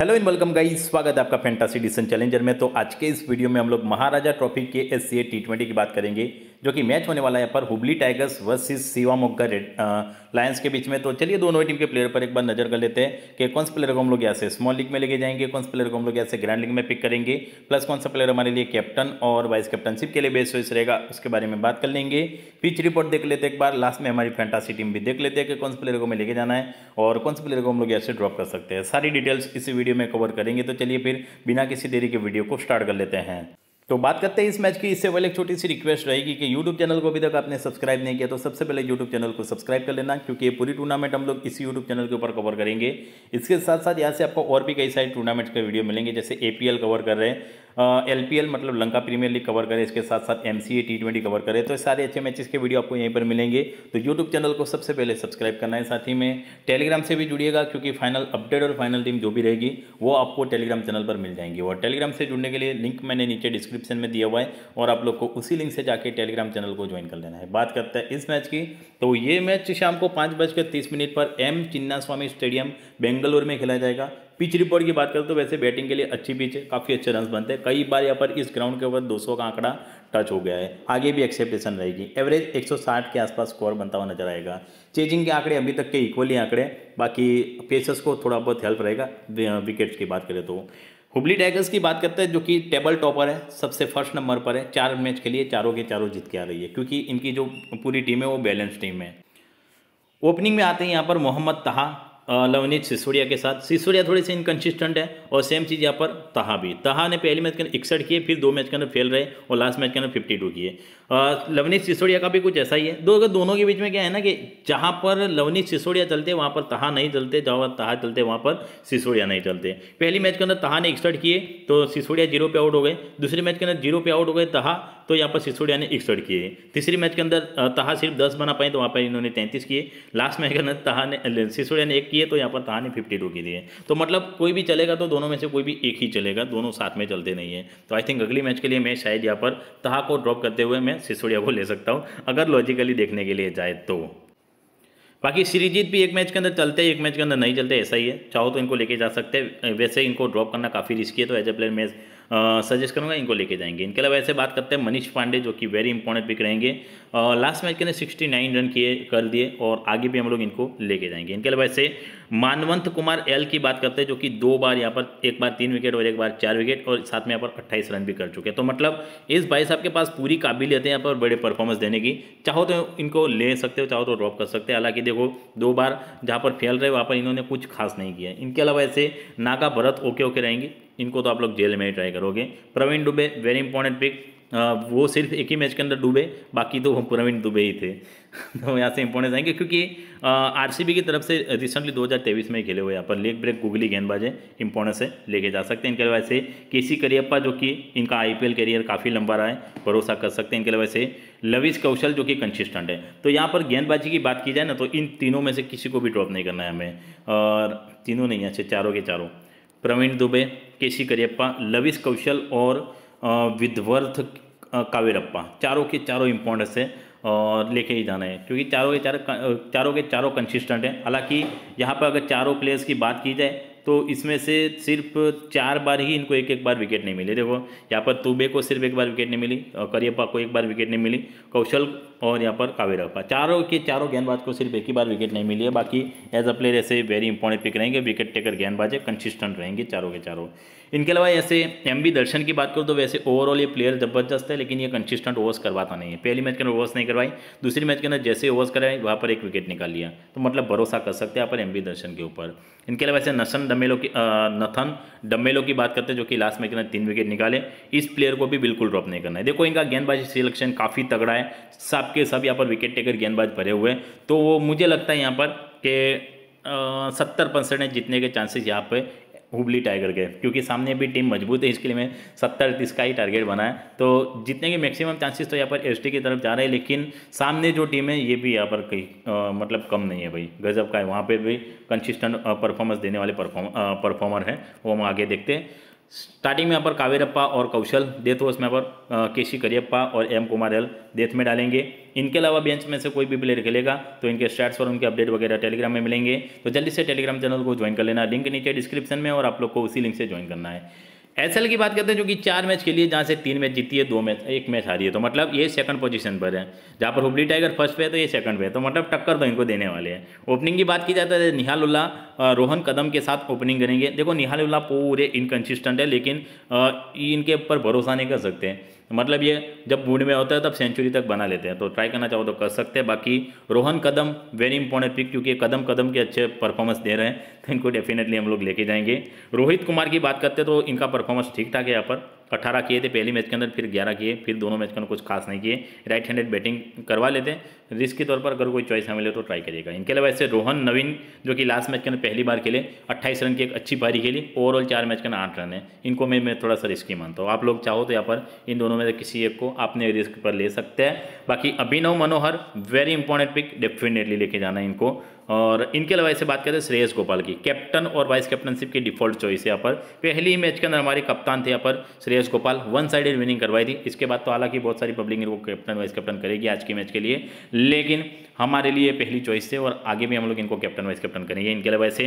hello इन welcome guys स्वागत है आपका फैंटासी डिसन चैलेंजर में तो आज के इस वीडियो में हम लोग Maharaja trophy K S C T twenty की बात करेंगे जो कि मैच होने वाला है पर Hubli tigers versus Shivamogga red lions के बीच में तो चलिए दोनों ही टीम के प्लेयर पर एक बार नजर कर लेते हैं कि कौन से प्लेयर को हम लोग यहाँ से स्मॉल लीग में लेके जाएंगे कौन से प्लेयर को हम लोग यहाँ से ग्रैंड लीग में पिक करेंगे प्लस कौन सा प्लेयर हमारे लिए कैप्टन और वाइस कैप्टनशिप के लिए बेस्ट वेस रहेगा उसके बारे में बात कर लेंगे पिच रिपोर्ट देख लेते एक बार लास्ट में हमारी फैंटासी टीम भी देख लेते हैं कि कौन से प्लेयर को हमें लेके जाना है और कौन से प्लेयर को हम लोग यहाँ से ड्रॉप कर सकते हैं सारी डिटेल्स इसी वीडियो में कवर करेंगे तो चलिए फिर बिना किसी देरी के वीडियो को स्टार्ट कर लेते हैं तो बात करते हैं इस मैच की इससे पहले एक छोटी सी रिक्वेस्ट रहेगी कि यूट्यूब चैनल को अभी तक आपने सब्सक्राइब नहीं किया तो सबसे पहले यूट्यूब चैनल को सब्सक्राइब कर लेना क्योंकि ये पूरी टूर्नामेंट हम लोग इसी यूट्यूब चैनल के ऊपर कवर करेंगे इसके साथ साथ यहाँ से आपको और भी कई सारे टूर्नामेंट्स के वीडियो मिलेंगे जैसे ए कवर कर रहे हैं एल पी एल मतलब लंका प्रीमियर लीग कवर करें इसके साथ साथ M C A T twenty cover करें तो सारे अच्छे मैचेस के वीडियो आपको यहीं पर मिलेंगे तो यूट्यूब चैनल को सबसे पहले सब्सक्राइब करना है साथ ही में टेलीग्राम से भी जुड़िएगा क्योंकि फाइनल अपडेट और फाइनल टीम जो भी रहेगी वो आपको टेलीग्राम चैनल पर मिल जाएंगी और टेलीग्राम से जुड़ने के लिए लिंक मैंने नीचे डिस्क्रिप्शन में दिया हुआ है और आप लोग को उसी लिंक से जाकर टेलीग्राम चैनल को ज्वाइन कर लेना है बात करते हैं इस मैच की तो ये मैच शाम को पाँच बजकर तीस मिनट पर M Chinnaswamy stadium Bengaluru में खेला जाएगा पिच रिपोर्ट की बात करें तो वैसे बैटिंग के लिए अच्छी पिच है काफ़ी अच्छे रन बनते हैं कई बार यहाँ पर इस ग्राउंड के ऊपर 200 का आंकड़ा टच हो गया है आगे भी एक्सेप्टेशन रहेगी एवरेज 160 के आसपास स्कोर बनता हुआ नजर आएगा चेजिंग के आंकड़े अभी तक के इक्वली आंकड़े बाकी पेसर्स को थोड़ा बहुत हेल्प रहेगा विकेट्स की बात करें तो हुबली टाइगर्स की बात करते हैं जो कि टेबल टॉपर है सबसे फर्स्ट नंबर पर है चार मैच के लिए चारों के चारों जीत के आ रही है क्योंकि इनकी जो पूरी टीम है वो बैलेंस टीम है ओपनिंग में आते हैं यहाँ पर मोहम्मद तहा लवनीत सिसोड़िया के साथ सिसोड़िया थोड़े से इनकन्सिस्टेंट है और सेम चीज़ यहाँ पर तहा भी तहा ने पहले मैच के अंदर इकसठ किए फिर दो मैच के अंदर फेल रहे और लास्ट मैच के अंदर फिफ्टी टू किए लवनीत सिसोड़िया का भी कुछ ऐसा ही है दो अगर दोनों के बीच में क्या है ना कि जहाँ पर लवनीत सिसोड़िया चलते वहाँ पर तहा नहीं चलते जहाँ पर तहा चलते वहाँ पर सिसोड़िया नहीं चलते पहली मैच के अंदर तहा ने इकसठ किए तो सिसोड़िया जीरो पे आउट हो गए दूसरे मैच के अंदर जीरो पे आउट हो गए तहा तो यहाँ पर सिसोड़िया ने इकसठ किए तीसरे मैच के अंदर तहा सिर्फ दस बना पाए तो वहाँ पर इन्होंने तैंतीस किए लास्ट मैच के अंदर तहा ने सिसोड़िया ने एक किए तो यहाँ पर ताहा नहीं फिफ्टी टू की दी है तो मतलब कोई भी चलेगा तो दोनों में से कोई भी एक ही चलेगा दोनों साथ में चलते नहीं है तो आई थिंक अगली मैच के लिए मैं शायद यहाँ पर तहा को ड्रॉप करते हुए मैं सिसोडिया को ले सकता हूँ अगर लॉजिकली देखने के लिए जाए तो बाकी सीरीजीत भी एक मैच के अंदर चलते हैं एक मैच के अंदर नहीं चलते ऐसा ही है चाहो तो इनको लेके जा सकते हैं वैसे इनको ड्रॉप करना काफ़ी रिस्की है तो as a player match suggest करूँगा इनको लेके जाएंगे इनके अलावा ऐसे बात करते हैं मनीष पांडे जो कि वेरी इंपॉर्टेंट पिक रहेंगे लास्ट मैच के अंदर सिक्सटी नाइन रन किए कर दिए और आगे भी हम लोग इनको लेके जाएंगे इनके अलावा ऐसे मानवंत कुमार एल की बात करते हैं जो कि दो बार यहाँ पर एक बार तीन विकेट और एक बार चार विकेट और साथ में यहाँ पर अट्ठाईस रन भी कर चुके हैं तो मतलब इस भाई साहब के पास पूरी काबिलियत है यहाँ पर बड़े परफॉर्मेंस देने की चाहो तो इनको ले सकते हो चाहो तो ड्रॉप कर सकते हो हालांकि देखो दो बार जहाँ पर फेल रहे वहाँ पर इन्होंने कुछ खास नहीं किया इनके अलावा ऐसे नागा भरत ओके ओके रहेंगे इनको तो आप लोग जेल में ही ट्राई करोगे Praveen Dubey very important pick वो सिर्फ एक ही मैच के अंदर डूबे बाकी तो वो प्रवीण दुबे ही थे तो यहाँ से इंपॉर्टेंस आएंगे क्योंकि आरसीबी की तरफ से रिसेंटली 2023 में खेले हुए यहाँ पर लेग ब्रेक गुगली गेंदबाज है इंपॉर्टेंस से लेके जा सकते हैं इनके अलावा से के करियप्पा जो कि इनका आईपीएल करियर काफ़ी लंबा रहा है भरोसा कर सकते हैं इनके अलावा से लविश कौशल जो कि कंसिस्टेंट है तो यहाँ पर गेंदबाजी की बात की जाए ना तो इन तीनों में से किसी को भी ड्रॉप नहीं करना है हमें और तीनों नहीं अच्छे चारों के चारों प्रवीण दुबे केसी करियप्पा लविस कौशल और विध्वर्थ कावेरप्पा चारों के चारों इम्पोर्टेंस है और लेके ही जाना है क्योंकि चारों के चारों चारों के चारों कंसिस्टेंट हैं हालांकि यहाँ पर अगर चारों प्लेयर्स की बात की जाए तो इसमें से सिर्फ चार बार ही इनको एक एक बार विकेट नहीं मिले देखो यहाँ पर तुबे को सिर्फ एक बार विकेट नहीं मिली करियप्पा को एक बार विकेट नहीं मिली कौशल और यहाँ पर कावेरापा चारों के चारों गेंदबाज को सिर्फ एक ही बार विकेट नहीं मिली है बाकी एज अ प्लेयर ऐसे वेरी इंपॉर्टेंट पिक रहेंगे विकेट टेकर गेंदबाज है कंसिस्टेंट रहेंगे चारों के चारों इनके अलावा ऐसे एम बी दर्शन की बात करूँ तो वैसे ओवरऑल ये प्लेयर जबरदस्त है लेकिन ये कंसिस्टेंट ओवर्स करवाता नहीं है पहली मैच के अंदर ओवर्स नहीं करवाई दूसरी मैच के अंदर जैसे ओवर्स कराए वहाँ पर एक विकेट निकाल लिया तो मतलब भरोसा कर सकते हैं यहाँ पर एम बी दर्शन के ऊपर इनके अलावा ऐसे नसन डमेलो की नथन डमेलो की बात करते हैं जो कि लास्ट मैच के अंदर तीन विकेट निकाले इस प्लेयर को भी बिल्कुल ड्रॉप नहीं करना है देखो इनका गेंदबाजी सिलेक्शन काफ़ी तगड़ा है साफ के सब यहाँ पर विकेट टेकर गेंदबाज भरे हुए हैं तो वो मुझे लगता है यहाँ पर कि सत्तर परसेंट जीतने के चांसेस यहाँ पे हुबली टाइगर के क्योंकि सामने भी टीम मजबूत है इसके लिए मैं सत्तर तीस का ही टारगेट बना है तो जीतने के मैक्सिमम चांसेस तो यहाँ पर एस की तरफ जा रहे हैं लेकिन सामने जो टीम है ये भी यहाँ पर कहीं मतलब कम नहीं है भाई गजब का है वहाँ पर भी कंसिस्टेंट परफॉर्मेंस देने वाले परफॉर्मर हैं वो हम आगे देखते हैं स्टार्टिंग में यहाँ पर कावेरप्पा और कौशल डेथ हो में यहाँ पर केशी करियप्पा और एम कुमार एल डेथ में डालेंगे इनके अलावा बेंच में से कोई भी प्लेयर खेलेगा तो इनके स्टैट्स और उनके अपडेट वगैरह टेलीग्राम में मिलेंगे तो जल्दी से टेलीग्राम चैनल को ज्वाइन कर लेना लिंक नीचे डिस्क्रिप्शन में और आप लोग को उसी लिंक से ज्वाइन करना है एसएल की बात करते हैं जो कि चार मैच खेली है जहाँ से तीन मैच जीती है दो मैच एक मैच हारी है तो मतलब ये सेकंड पोजीशन पर है जहाँ पर हुबली टाइगर फर्स्ट पे है तो ये सेकंड पे है तो मतलब टक्कर तो इनको देने वाले हैं ओपनिंग की बात की जाए तो निहाल उल्ला रोहन कदम के साथ ओपनिंग करेंगे देखो निहाल उल्ला पूरे इनकन्सिस्टेंट है लेकिन इनके ऊपर भरोसा नहीं कर सकते तो मतलब ये जब मूड में होता है तब सेंचुरी तक बना लेते हैं तो ट्राई करना चाहो तो कर सकते हैं बाकी Rohan Kadam very important pick क्योंकि कदम कदम के अच्छे परफॉर्मेंस दे रहे हैं तो इनको डेफिनेटली हम लोग लेके जाएंगे रोहित कुमार की बात करते हैं तो इनका परफॉर्मेंस ठीक ठाक है यहाँ पर अट्ठारह किए थे पहली मैच के अंदर फिर ग्यारह किए फिर दोनों मैच के अंदर कुछ खास नहीं किए राइट हैंडेड बैटिंग करवा लेते हैं रिस्क के तौर पर अगर कोई चॉइस हमें ले तो ट्राई करिएगा इनके अलावा ऐसे रोहन नवीन जो कि लास्ट मैच के अंदर पहली बार खेले अट्ठाईस रन की एक अच्छी पारी खेली ओवरऑल चार मैच के अंदर आठ रन है इनको मैं मैं थोड़ा सा रिस्की मानता हूँ आप लोग चाहो तो यहाँ पर इन दोनों में से किसी एक को आपने रिस्क पर ले सकते हैं बाकी Abhinav Manohar very important pick definitely लेके जाना इनको और इनके अलावा ऐसे बात करते हैं श्रेयस गोपाल की कैप्टन और वाइस कैप्टनशिप की डिफॉल्ट चॉइस है यहाँ पर पहली मैच के अंदर हमारे कप्तान थे यहाँ पर Shreyas Gopal one sided winning करवाई थी इसके बाद तो हालांकि बहुत सारी पब्लिक इनको कैप्टन वाइस कैप्टन करेगी आज की मैच के लिए लेकिन हमारे लिए पहली चॉइस है और आगे भी हम लोग इनको कैप्टन वाइस कैप्टन करेंगे इनके अलावा ऐसे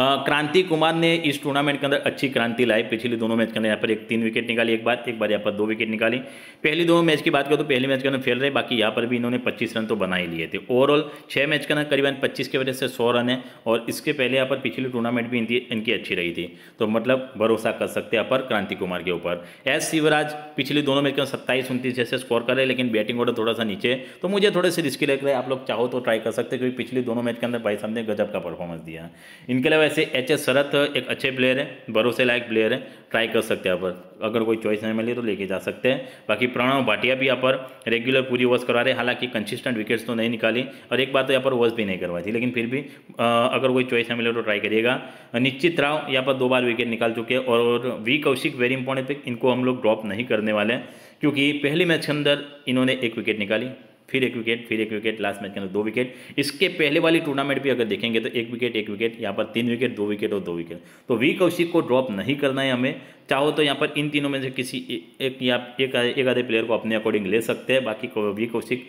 क्रांति कुमार ने इस टूर्नामेंट के अंदर अच्छी क्रांति लाई पिछले दोनों मैच के अंदर यहाँ पर एक तीन विकेट निकाली एक बार एक बार यहाँ पर दो विकेट निकाली पहले दोनों मैच की बात करें तो पहले मैच के अंदर फेल रहे बाकी यहाँ पर भी इन्होंने पच्चीस रन तो बना ही लिए थे ओवरऑल छः मैच के अंदर करीबन पच्चीस की वजह से सौ रन है और इसके पहले यहाँ पर पिछली टूर्नामेंट भी इनकी इनकी अच्छी रही थी तो मतलब भरोसा कर सकते हैं पर क्रांति कुमार के ऊपर एस शिवराज पिछले दोनों मैच के अंदर सत्ताईस उनतीस जैसे स्कोर कर रहे लेकिन बैटिंग ऑर्डर थोड़ा सा नीचे तो मुझे थोड़े से रिस्की लग रहे आप लोग चाहो तो ट्राई कर सकते क्योंकि पिछले दोनों मैच के अंदर भाई साहब ने गजब का परफॉर्मेंस दिया इनके अलावा वैसे एच एस शरत एक अच्छे प्लेयर हैं भरोसे लायक प्लेयर हैं ट्राई कर सकते हैं यहाँ पर अगर कोई चॉइस नहीं मिली तो लेके जा सकते हैं बाकी प्रणव भाटिया भी यहाँ पर रेगुलर पूरी ओवर्स करवा रहे हालांकि कंसिस्टेंट विकेट्स तो नहीं निकाली और एक बात तो यहाँ पर ओवर्स भी नहीं करवाई थी लेकिन फिर भी अगर कोई चॉइस नहीं मिले तो ट्राई करिएगा निश्चित राव यहाँ पर दो बार विकेट निकाल चुके हैं और वी कौशिक वेरी इंपॉर्टेंट इनको हम लोग ड्रॉप नहीं करने वाले हैं क्योंकि पहले मैच के अंदर इन्होंने एक विकेट निकाली फिर एक विकेट फिर एक विकेट लास्ट मैच के अंदर दो विकेट इसके पहले वाली टूर्नामेंट भी अगर देखेंगे तो एक विकेट एक विकेट यहाँ पर तीन विकेट दो विकेट और दो विकेट तो वी कौशिक को ड्रॉप नहीं करना है हमें चाहो तो यहाँ पर इन तीनों में से किसी एक या एक एक आधे प्लेयर को अपने अकॉर्डिंग ले सकते हैं बाकी वी कौशिक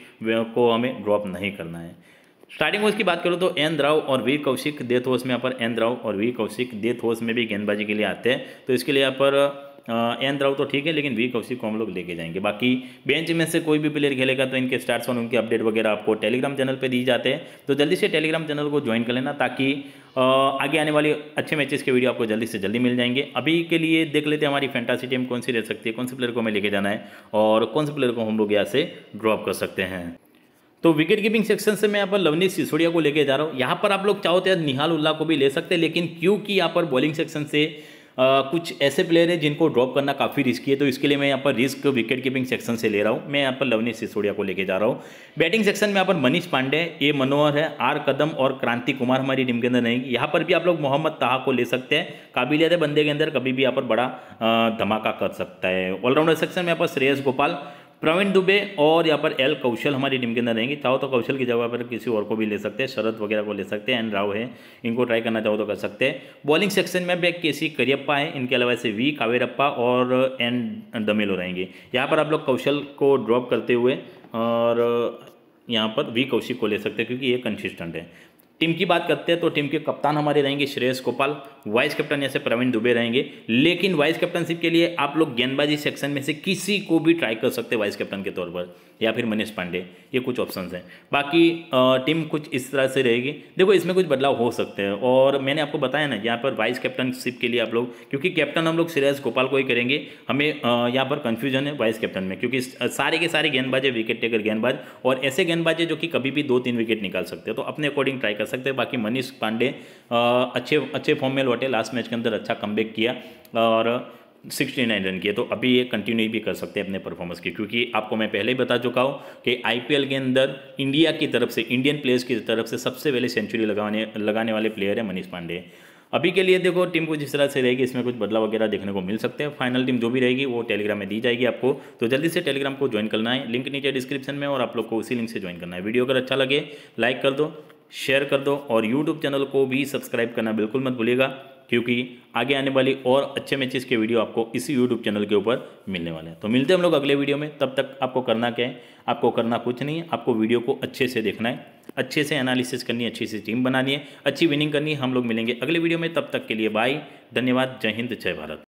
को हमें ड्रॉप नहीं करना है स्टार्टिंग ओवर्स की बात करो तो एन द्राव और वी कौशिक डेथ ओवर्स तो में यहाँ पर एन द्राव और वी कौशिक डेथ ओवर्स तो में भी गेंदबाजी के लिए आते हैं तो इसके लिए यहाँ पर एन राउत तो ठीक है लेकिन वी उसी को हम लोग लेके जाएंगे बाकी बेंच में से कोई भी प्लेयर खेलेगा तो इनके स्टार्स और उनके अपडेट वगैरह आपको टेलीग्राम चैनल पर दी जाते हैं तो जल्दी से टेलीग्राम चैनल को ज्वाइन कर लेना ताकि आगे आने वाले अच्छे मैचेस के वीडियो आपको जल्दी से जल्दी मिल जाएंगे अभी के लिए देख लेते हैं हमारी फैंटासी टीम कौन सी रह सकती है कौन से प्लेयर को हमें लेके जाना है और कौन से प्लेयर को हम लोग यहाँ से ड्रॉप कर सकते हैं तो विकेट कीपिंग सेक्शन से मैं यहाँ पर लवनीत सिसोड़िया को लेके जा रहा हूँ यहाँ पर आप लोग चाहो तो निहाल उल्लाह को भी ले सकते हैं लेकिन क्योंकि यहाँ पर बॉलिंग सेक्शन से कुछ ऐसे प्लेयर हैं जिनको ड्रॉप करना काफ़ी रिस्की है तो इसके लिए मैं यहाँ पर रिस्क विकेट कीपिंग सेक्शन से ले रहा हूँ मैं यहाँ पर लवनीश सिसोडिया को लेके जा रहा हूँ बैटिंग सेक्शन में यहाँ पर मनीष पांडे ए मनोहर है आर कदम और क्रांति कुमार हमारी टीम के अंदर रहेंगी यहाँ पर भी आप लोग मोहम्मद ताहा को ले सकते हैं काबिलियत है बंदे के अंदर कभी भी यहाँ पर बड़ा धमाका कर सकता है ऑलराउंडर सेक्शन में यहाँ पर श्रेयस गोपाल प्रवीण दुबे और यहाँ पर एल कौशल हमारी टीम के अंदर रहेंगे चाहो तो कौशल की जगह पर किसी और को भी ले सकते हैं शरद वगैरह को ले सकते हैं एन राव है इनको ट्राई करना चाहो तो कर सकते हैं बॉलिंग सेक्शन में भी के सी करियप्पा है इनके अलावा से वी कावेरप्पा और एन दमेलो रहेंगे यहाँ पर आप लोग कौशल को ड्रॉप करते हुए और यहाँ पर वी कौशिक को ले सकते हैं क्योंकि ये कंसिस्टेंट है टीम की बात करते हैं तो टीम के कप्तान हमारे रहेंगे श्रेयस गोपाल वाइस कैप्टन ऐसे प्रवीण दुबे रहेंगे लेकिन वाइस कैप्टनशिप के लिए आप लोग गेंदबाजी सेक्शन में से किसी को भी ट्राई कर सकते हैं वाइस कैप्टन के तौर पर या फिर मनीष पांडे ये कुछ ऑप्शन हैं बाकी टीम कुछ इस तरह से रहेगी देखो इसमें कुछ बदलाव हो सकते हैं और मैंने आपको बताया ना यहाँ पर वाइस कैप्टनशिप के लिए आप लोग क्योंकि कैप्टन हम लोग श्रेयस गोपाल को ही करेंगे हमें यहाँ पर कन्फ्यूजन है वाइस कैप्टन में क्योंकि सारे के सारे गेंदबाज है विकेट टेकर गेंदबाज और ऐसे गेंदबाज है जो कि कभी भी दो तीन विकेट निकाल सकते हैं तो अपने अकॉर्डिंग ट्राई कर सकते हैं बाकी मनीष पांडे अच्छे अच्छे फॉर्म में लौटे लास्ट मैच के अंदर अच्छा कम किया और सिक्सटी नाइन रन किए तो अभी ये कंटिन्यू भी कर सकते हैं अपने परफॉर्मेंस की क्योंकि आपको मैं पहले ही बता चुका हूँ कि आईपीएल के अंदर इंडिया की तरफ से इंडियन प्लेयर्स की तरफ से सबसे पहले सेंचुरी लगाने लगाने वाले प्लेयर है मनीष पांडे अभी के लिए देखो टीम कुछ जिस तरह से रहेगी इसमें कुछ बदलाव वगैरह देखने को मिल सकते हैं फाइनल टीम जो भी रहेगी वो टेलीग्राम में दी जाएगी आपको तो जल्दी से टेलीग्राम को ज्वाइन करना है लिंक नीचे डिस्क्रिप्शन में और आप लोग को उसी लिंक से ज्वाइन करना है वीडियो अगर अच्छा लगे लाइक कर दो शेयर कर दो और यूट्यूब चैनल को भी सब्सक्राइब करना बिल्कुल मत भूलिएगा क्योंकि आगे आने वाली और अच्छे मैचेस के वीडियो आपको इसी यूट्यूब चैनल के ऊपर मिलने वाले हैं तो मिलते हैं हम लोग अगले वीडियो में तब तक आपको करना क्या है आपको करना कुछ नहीं है आपको वीडियो को अच्छे से देखना है अच्छे से एनालिसिस करनी है अच्छी सी टीम बनानी है अच्छी विनिंग करनी है हम लोग मिलेंगे अगले वीडियो में तब तक के लिए बाय धन्यवाद जय हिंद जय भारत